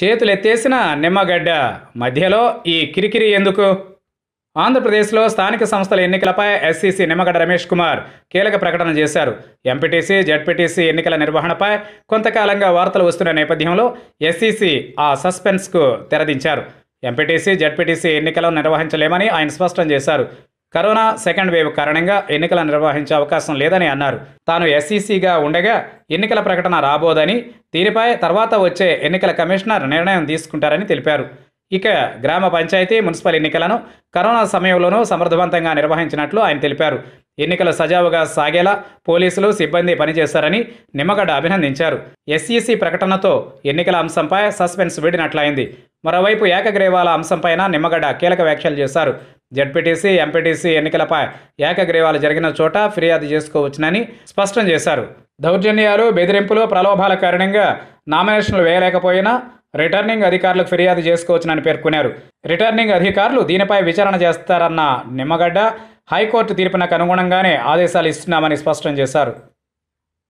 చేతులెత్తేసిన నిమ్మగడ్డ మధ్యలో ఈ కిరికిరి ఎందుకు ఆంధ్రప్రదేశ్లో స్థానిక సంస్థల ఎన్నికలపై ఎస్సీసీ నిమ్మగడ్డ రమేష్ కుమార్ కీలక ప్రకటన చేశారు ఎంపీటీసీ జడ్పీటీసీ ఎన్నికల నిర్వహణపై కొంతకాలంగా వార్తలు వస్తున్న నేపథ్యంలో ఎస్సీసీ ఆ సస్పెన్స్కు తెరదించారు ఎంపీటీసీ జడ్పీటీసీ ఎన్నికలను నిర్వహించలేమని ఆయన స్పష్టం చేశారు కరోనా సెకండ్ వేవ్ కారణంగా ఎన్నికలు నిర్వహించే అవకాశం లేదని అన్నారు తాను ఎస్ఈసీగా ఉండగా ఎన్నికల ప్రకటన రాబోదని దీనిపై తర్వాత వచ్చే ఎన్నికల కమిషనర్ నిర్ణయం తీసుకుంటారని తెలిపారు ఇక గ్రామ పంచాయతీ మున్సిపల్ ఎన్నికలను కరోనా సమయంలోనూ సమర్థవంతంగా నిర్వహించినట్లు ఆయన తెలిపారు ఎన్నికలు సజావుగా సాగేలా పోలీసులు సిబ్బంది పనిచేశారని నిమ్మగడ్డ అభినందించారు ఎస్ఈసీ ప్రకటనతో ఎన్నికల అంశంపై సస్పెన్స్ విడినట్లయింది మరోవైపు ఏకగ్రీవాల అంశంపైన నిమ్మగడ్డ కీలక వ్యాఖ్యలు చేశారు జడ్పీటీసీ ఎంపీటీసీ ఎన్నికలపై ఏకగ్రీవాలు జరిగిన చోట ఫిర్యాదు చేసుకోవచ్చునని స్పష్టం చేశారు దౌర్జన్యాలు బెదిరింపులు ప్రలోభాల కారణంగా నామినేషన్లు వేయలేకపోయినా రిటర్నింగ్ అధికారులకు ఫిర్యాదు చేసుకోవచ్చునని పేర్కొన్నారు రిటర్నింగ్ అధికారులు దీనిపై విచారణ చేస్తారన్న నిమ్మగడ్డ హైకోర్టు తీర్పునకు అనుగుణంగానే ఆదేశాలు ఇస్తున్నామని స్పష్టం చేశారు